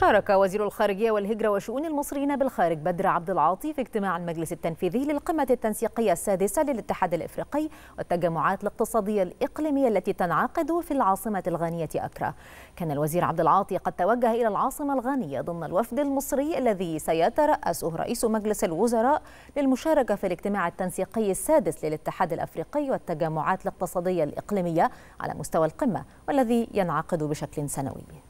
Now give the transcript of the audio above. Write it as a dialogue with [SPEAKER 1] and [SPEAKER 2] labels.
[SPEAKER 1] شارك وزير الخارجية والهجرة وشؤون المصريين بالخارج بدر عبد العاطي في اجتماع المجلس التنفيذي للقمة التنسيقية السادسة للاتحاد الإفريقي والتجمعات الاقتصادية الإقليمية التي تنعقد في العاصمة الغانية أكرا كان الوزير عبد العاطي قد توجه إلى العاصمة الغانية ضمن الوفد المصري الذي سيترأسه رئيس مجلس الوزراء للمشاركة في الاجتماع التنسيقي السادس للاتحاد الأفريقي والتجمعات الاقتصادية الإقليمية على مستوى القمة والذي ينعقد بشكل سنوي